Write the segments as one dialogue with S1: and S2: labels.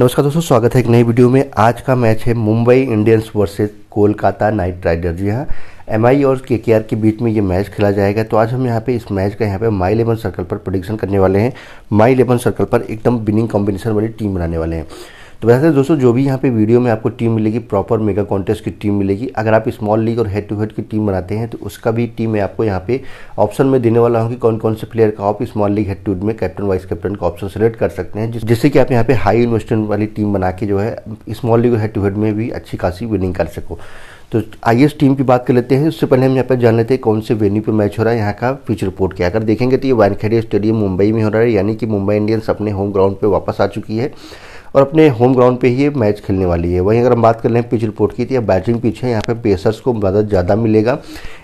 S1: नमस्कार दोस्तों स्वागत है एक नई वीडियो में आज का मैच है Mumbai Indians versus Kolkata Knight Riders जी हाँ एम और के के बीच में ये मैच खेला जाएगा तो आज हम यहाँ पे इस मैच का यहाँ पे माई इलेवन सर्कल पर प्रोडिक्शन करने वाले हैं माई इलेवन सर्कल पर एकदम विनिंग कॉम्बिनेशन वाली टीम बनाने वाले हैं तो वैसे तो दोस्तों जो भी यहाँ पे वीडियो में आपको टीम मिलेगी प्रॉपर मेगा कॉन्टेस्ट की टीम मिलेगी अगर आप स्मॉल लीग और हेड टू हेड की टीम बनाते हैं तो उसका भी टीम मैं आपको यहाँ पे ऑप्शन में देने वाला हूँ कि कौन कौन से प्लेयर का आप small league head to head में कैप्टन वाइस कैप्टन का ऑप्शन सेलेक्ट कर सकते हैं जिससे कि आप यहाँ पे हाई इन्वेस्टमेंट वाली टीम बना के जो है स्मॉल लीग और हेड टू हेड में भी अच्छी खासी विनिंग कर सको तो एस टीम की बात कर लेते हैं उससे पहले हम यहाँ पर जान लेते हैं कौन से वेन्यू पर मैच हो रहा है यहाँ का पिच रिपोर्ट क्या अगर देखेंगे तो ये वानखेड़े स्टेडियम मुंबई में हो रहा है यानी कि मुंबई इंडियंस अपने होम ग्राउंड पे वापस आ चुकी है और अपने होम ग्राउंड पे ही ये मैच खेलने वाली है वहीं अगर हम बात कर लें पिच रिपोर्ट की तो यह बैटिंग पिच है यहाँ पे पेसर्स को मदद ज़्यादा मिलेगा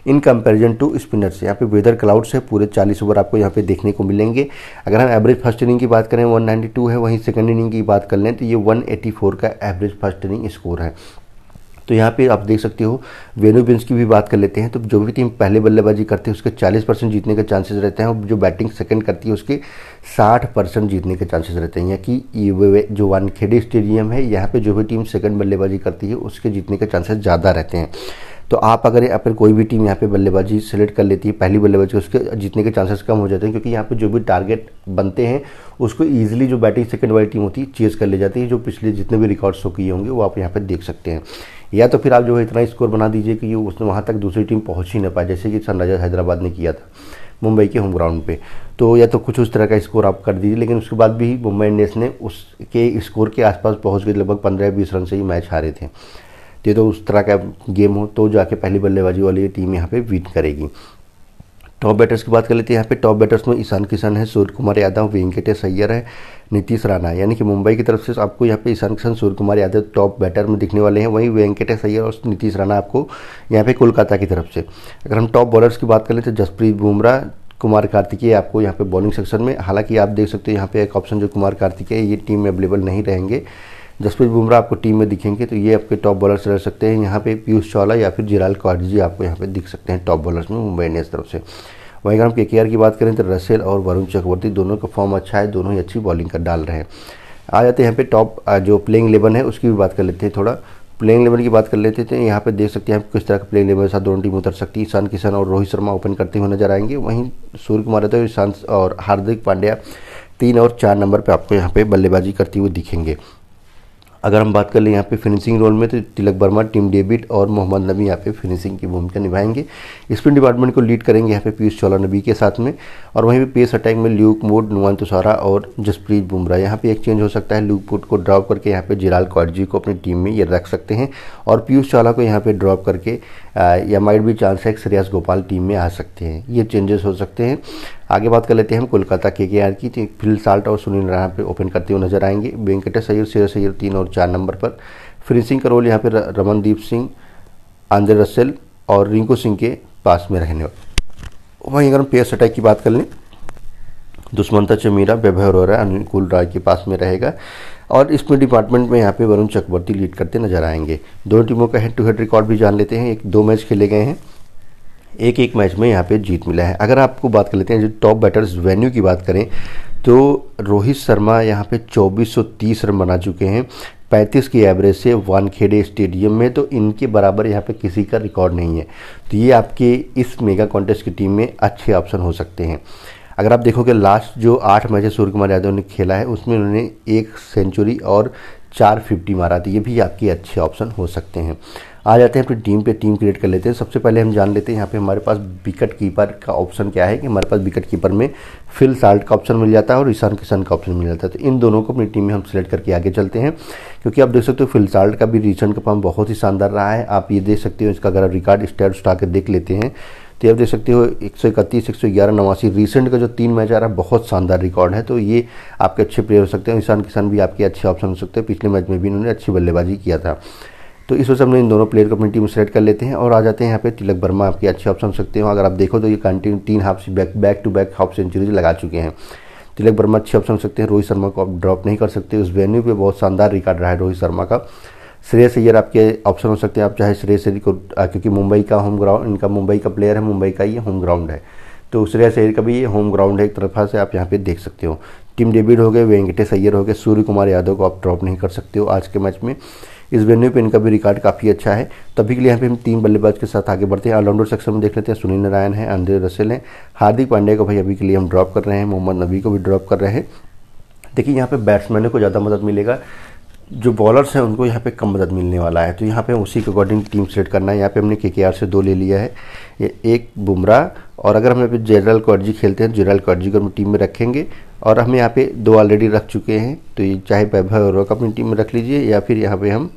S1: इन कंपैरिजन टू स्पिनर्स यहाँ पे वेदर क्लाउड्स है पूरे 40 ओवर आपको यहाँ पे देखने को मिलेंगे अगर हम एवरेज फर्स्ट इनिंग की बात करें 192 है वहीं सेकंड इनिंग की बात कर लें तो ये 184 का एवरेज फर्स्ट इनिंग स्कोर है तो यहाँ पे आप देख सकते हो वेन्यू की भी बात कर लेते हैं तो जो भी टीम पहले बल्लेबाजी करती है उसके 40 परसेंट जीतने के चांसेस रहते हैं और जो बैटिंग सेकंड करती है उसके 60 परसेंट जीतने के चांसेस रहते हैं यानी कि जो वानखेड़े स्टेडियम है यहाँ पे जो भी टीम सेकंड बल्लेबाजी करती है उसके जीतने के चांसेस ज़्यादा रहते हैं तो आप अगर पर कोई भी टीम यहाँ पे बल्लेबाजी सेलेक्ट कर लेती है पहली बल्लेबाजी उसके जीतने के चांसेस कम हो जाते हैं क्योंकि यहाँ पे जो भी टारगेट बनते हैं उसको ईजिली जो बैटिंग सेकंड वाली टीम होती है चेज कर ले जाती है जो पिछले जितने भी रिकॉर्ड्स शो किए होंगे वो आप यहाँ पर देख सकते हैं या तो फिर आप जो है इतना स्कोर बना दीजिए कि उसने वहाँ तक दूसरी टीम पहुँच ही ना पाए जैसे कि सनराइजर्स हैदराबाद ने किया था मुंबई के होम ग्राउंड पे तो या तो कुछ उस तरह का स्कोर आप कर दीजिए लेकिन उसके बाद भी मुंबई इंडियंस ने उसके स्कोर के आसपास पहुंच गए लगभग पंद्रह बीस रन से ही मैच हारे थे दे दो तो उस तरह का गेम हो तो जाके पहली बल्लेबाजी वाली टीम यहाँ पे विन करेगी टॉप बैटर्स की बात कर लेते हैं यहाँ पे टॉप बैटर्स में ईशान किशन है सूर्य कुमार यादव वेंकटेश अय्यर है नीतीश राणा यानी कि मुंबई की तरफ से आपको यहाँ पे ईशान किशन सूर्य कुमार यादव टॉप बैटर में दिखने वाले हैं वहीं वेंकटेश अय्यर और नीतीश राणा आपको यहाँ पे कोलकाता की तरफ से अगर हम टॉप बॉलर्स की बात कर लें तो जसप्रीत बुमराह कुमार कार्तिकेय आपको यहाँ पे बॉलिंग सेक्शन में हालांकि आप देख सकते हो यहाँ पे एक ऑप्शन जो कुमार कार्तिकेय ये टीम में अवेलेबल नहीं रहेंगे जसप्रीत बुमराह आपको टीम में दिखेंगे तो ये आपके टॉप बॉलर्स रह सकते हैं यहाँ पे पीयूष चावला या फिर जिराल क्वाडजी आपको यहाँ पे दिख सकते हैं टॉप बॉलर्स में मुंबई इंडियंस तरफ से वहीं अगर हम के की बात करें तो रसेल और वरुण चक्रवर्ती दोनों का फॉर्म अच्छा है दोनों ही अच्छी बॉलिंग कर डाल रहे हैं आ जाते हैं यहाँ पे टॉप जो प्लेइंग इलेवन है उसकी भी बात कर लेते हैं थोड़ा प्लेइंग इलेवन की बात कर लेते थे तो यहाँ पे देख सकते हैं किस तरह का प्लेइंग इलेवन साथ दोनों टीम उतर सकती है ईशान किशन और रोहित शर्मा ओपन करते हुए नजर आएंगे वहीं सूर्य कुमार यादव ईशान और हार्दिक पांड्या तीन और चार नंबर पर आपको यहाँ पे बल्लेबाजी करते हुए दिखेंगे अगर हम बात कर लें यहाँ पे फिनिशिंग रोल में तो तिलक वर्मा टीम डेविड और मोहम्मद नबी यहाँ पे फिनिशिंग की भूमिका निभाएंगे स्पिन डिपार्टमेंट को लीड करेंगे यहाँ पे पीयूष चौला नबी के साथ में और वहीं पे पेस अटैक में ल्यूक मोड नुमान तुषारा और जसप्रीत बुमराह यहाँ पे एक चेंज हो सकता है ल्यूक मोड को ड्रॉप करके यहाँ पे जिलाल कौरजी को अपनी टीम में ये रख सकते हैं और पीयूष चौला को यहाँ पर ड्रॉप करके या माइट भी चांस है श्रेयस गोपाल टीम में आ सकते हैं ये चेंजेस हो सकते हैं आगे बात कर लेते हैं हम कोलकाता के के आर की तो फिल साल्ट और सुनील नारायण पे ओपन करते हुए नजर आएंगे वेंकटेश सैयर श्रेयस सैयर तीन और चार नंबर पर फिनिशिंग का रोल यहाँ पे रमनदीप सिंह आंद्रे रसेल और रिंकू सिंह के पास में रहने वहीं अगर हम पेयर्स अटैक की बात कर लें दुष्मंता चमीरा वैभव अरोरा अनुकूल राय के पास में रहेगा और इसमें डिपार्टमेंट में यहाँ पे वरुण चक्रवर्ती लीड करते नजर आएंगे दोनों टीमों का हेड टू हेड रिकॉर्ड भी जान लेते हैं एक दो मैच खेले गए हैं एक एक मैच में यहाँ पे जीत मिला है अगर आपको बात कर लेते हैं जो टॉप बैटर्स वेन्यू की बात करें तो रोहित शर्मा यहाँ पे 2430 रन बना चुके हैं 35 की एवरेज से वानखेड़े स्टेडियम में तो इनके बराबर यहाँ पे किसी का रिकॉर्ड नहीं है तो ये आपके इस मेगा कॉन्टेस्ट की टीम में अच्छे ऑप्शन हो सकते हैं अगर आप देखोगे लास्ट जो आठ मैच सूर्य कुमार यादव ने खेला है उसमें उन्होंने एक सेंचुरी और चार फिफ्टी मारा तो ये भी आपके अच्छे ऑप्शन हो सकते हैं आ जाते हैं अपनी टीम पे टीम क्रिएट कर लेते हैं सबसे पहले हम जान लेते हैं यहाँ पे हमारे पास विकेट कीपर का ऑप्शन क्या है कि हमारे पास विकेट कीपर में फिल साल्ट का ऑप्शन मिल जाता है और ईशान किशन का ऑप्शन मिल जाता है तो इन दोनों को अपनी टीम में हम सिलेक्ट करके आगे चलते हैं क्योंकि आप देख सकते हो फिल साल्ट का भी रिसेंट का फॉर्म बहुत ही शानदार रहा है आप ये देख सकते हो इसका अगर रिकॉर्ड स्टेट उठा के देख लेते हैं तो आप देख सकते हो एक सौ इकतीस एक सौ ग्यारह नवासी रिसेंट का जो तीन मैच आ रहा है बहुत शानदार रिकॉर्ड है तो ये आपके अच्छे प्लेयर हो सकते हैं ईशान किशन भी आपके अच्छे ऑप्शन हो सकते हैं पिछले मैच में भी इन्होंने अच्छी बल्लेबाजी किया था तो इस वजह से हमने इन दोनों प्लेयर को अपनी टीम सेलेक्ट कर लेते हैं और आ जाते हैं यहाँ पे तिलक वर्मा आपके अच्छे ऑप्शन सकते हो अगर आप देखो तो ये कंटिन्यू तीन half back back to back half century लगा चुके हैं तिलक वर्मा अच्छे ऑप्शन सकते हैं रोहित शर्मा को आप ड्रॉप नहीं कर सकते उस वेन्यू पर बहुत शानदार रिकॉर्ड रहा है रोहित शर्मा का श्रेय सैयर आपके ऑप्शन हो सकते हैं आप चाहे श्रेय सैर को क्योंकि मुंबई का होम ग्राउंड इनका मुंबई का प्लेयर है मुंबई का ये होम ग्राउंड है तो श्रेय अय्यर का भी ये होम ग्राउंड है एक तरफा से आप यहाँ पे देख सकते हो टीम डेविड हो गए वेंकटेश अय्यर हो गए सूर्य कुमार यादव को आप ड्रॉप नहीं कर सकते हो आज के मैच में इस वेन्यू पे इनका भी रिकॉर्ड काफ़ी अच्छा है तभी के लिए यहाँ पे हम तीन बल्लेबाज के साथ आगे बढ़ते हैं ऑलराउंडर सेक्शन में देख लेते हैं सुनील नारायण है अंधे रसेल हैं हार्दिक पांडे को भाई अभी के लिए हम ड्रॉप कर रहे हैं मोहम्मद नबी को भी ड्रॉप कर रहे हैं देखिए यहाँ पे बैट्समैनों को ज़्यादा मदद मिलेगा जो बॉलर्स हैं उनको यहाँ पे कम मदद मिलने वाला है तो यहाँ पे उसी के अकॉर्डिंग टीम सेलेक्ट करना है यहाँ पे हमने के से दो ले लिया है ये एक बुमराह और अगर हम यहाँ पे जेरल कॉर्जी खेलते हैं जनरल तो कॉर्जी को अपनी टीम में रखेंगे और हम यहाँ पे दो ऑलरेडी रख चुके हैं तो ये चाहे वैभव और अपनी टीम में रख लीजिए या फिर यहाँ पर हम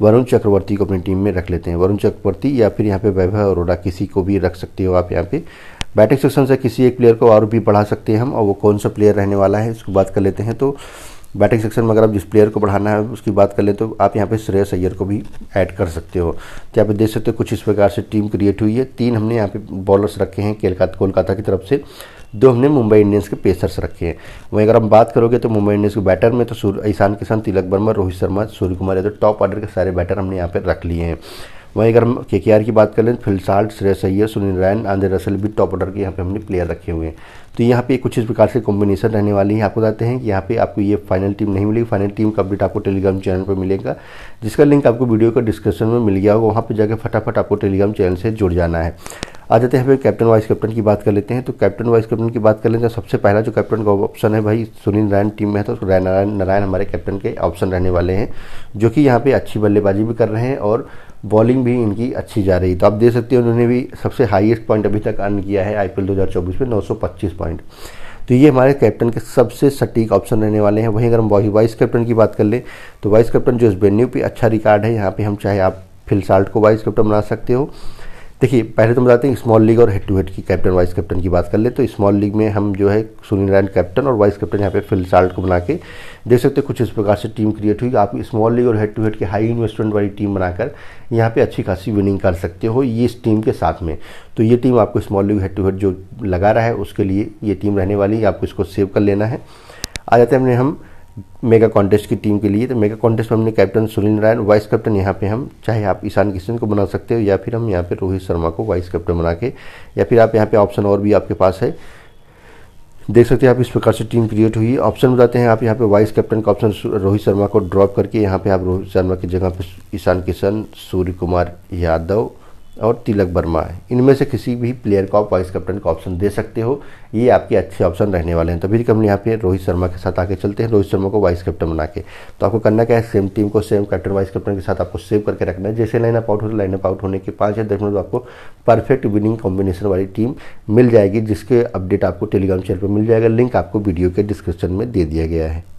S1: वरुण चक्रवर्ती को अपनी टीम में रख लेते हैं वरुण चक्रवर्ती या फिर यहाँ पे वैभव अरोड़ा किसी को भी रख सकते हो आप यहाँ पे बैटिंग सेक्शन से किसी एक प्लेयर को और भी बढ़ा सकते हैं हम और वो कौन सा प्लेयर रहने वाला है इसको बात कर लेते हैं तो बैटिंग सेक्शन में अगर आप जिस प्लेयर को बढ़ाना है उसकी बात कर ले तो आप यहाँ पे श्रेयस अय्यर को भी ऐड कर सकते हो तो यहाँ पे देख सकते हो कुछ इस प्रकार से टीम क्रिएट हुई है तीन हमने यहाँ पे बॉलर्स रखे हैं कोलकाता की तरफ से दो हमने मुंबई इंडियंस के पेसर्स रखे हैं वहीं अगर हम बात करोगे तो मुंबई इंडियंस के बैटर में तो ईशान किशन तिलक वर्मा रोहित शर्मा सूर्य कुमार यादव टॉप ऑर्डर के सारे बैटर हमने यहाँ पर रख लिए हैं वहीं अगर हम के के आर की बात कर लें तो फिलसाल्ट श्रेयस सैयद सुनील नारायण आंध्र रसल भी टॉप ऑर्डर के यहाँ पे हमने प्लेयर रखे हुए हैं तो यहाँ पे कुछ इस प्रकार से कॉम्बिनेशन रहने वाली है आपको बताते हैं कि यहाँ पे आपको ये फाइनल टीम नहीं मिलेगी फाइनल टीम का अपडेट आपको टेलीग्राम चैनल पर मिलेगा जिसका लिंक आपको वीडियो का डिस्क्रिप्शन में मिल गया होगा वहाँ पर जाकर फटाफट आपको टेलीग्राम चैनल से जुड़ जाना है आ जाते हैं फिर कैप्टन वाइस कैप्टन की बात कर लेते हैं तो कैप्टन वाइस कैप्टन की बात कर लेते हैं तो सबसे पहला जो कैप्टन का ऑप्शन है भाई सुनील नारायण टीम में है तो नारायण नारायण हमारे कैप्टन के ऑप्शन रहने वाले हैं जो कि यहाँ पे अच्छी बल्लेबाजी भी कर रहे हैं और बॉलिंग भी इनकी अच्छी जा रही तो आप देख सकते हो उन्होंने भी सबसे हाईएस्ट पॉइंट अभी तक अर्न किया है आईपीएल 2024 में 925 पॉइंट तो ये हमारे कैप्टन के सबसे सटीक ऑप्शन रहने वाले हैं वहीं अगर हम वाइस कैप्टन की बात कर लें तो वाइस कैप्टन जो इस वेन्यू पर अच्छा रिकॉर्ड है यहाँ पर हम चाहे आप फिलसाल्ट को वाइस कैप्टन बना सकते हो देखिए पहले तो बताते हैं स्मॉल लीग और हेड टू हेड की कैप्टन वाइस कैप्टन की बात कर ले तो स्मॉल लीग में हम जो है सुनील नारायण कैप्टन और वाइस कैप्टन यहाँ पे फिल साल्ट को बना के देख सकते हैं कुछ इस प्रकार से टीम क्रिएट हुई आप स्मॉल लीग और हेड टू हेड की हाई इन्वेस्टमेंट वाली टीम बनाकर यहाँ पे अच्छी खासी विनिंग कर सकते हो ये इस टीम के साथ में तो ये टीम आपको small league head to head जो लगा रहा है उसके लिए ये टीम रहने वाली है आपको इसको सेव कर लेना है आ जाते हैं हमने हम मेगा कॉन्टेस्ट की टीम के लिए तो मेगा कॉन्टेस्ट में हमने captain Sunil Narine vice captain यहाँ पे हम चाहे आप ईशान किशन को बना सकते हो या फिर हम यहाँ पे रोहित शर्मा को वाइस कैप्टन बना के या फिर आप यहाँ पे ऑप्शन और भी आपके पास है देख सकते हैं आप इस प्रकार से टीम क्रिएट हुई ऑप्शन बताते हैं आप यहाँ पे वाइस कैप्टन का ऑप्शन रोहित शर्मा को ड्रॉप करके यहाँ पे आप रोहित शर्मा की जगह पर ईशान किशन सूर्य कुमार यादव और तिलक वर्मा है इनमें से किसी भी प्लेयर को आप वाइस कैप्टन का ऑप्शन दे सकते हो ये आपके अच्छे ऑप्शन रहने वाले हैं तो फिर हम यहाँ पे रोहित शर्मा के साथ आके चलते हैं रोहित शर्मा को वाइस कैप्टन बना के तो आपको करना क्या है सेम टीम को सेम कैप्टन वाइस कैप्टन के साथ आपको सेव करके रखना है जैसे लाइन अप आउट हो लाइन अप आउट होने के पाँच या दस मिनट आपको परफेक्ट विनिंग कॉम्बिनेशन वाली टीम मिल जाएगी जिसके अपडेट आपको टेलीग्राम चैनल पर मिल जाएगा लिंक आपको वीडियो के डिस्क्रिप्शन में दे दिया गया है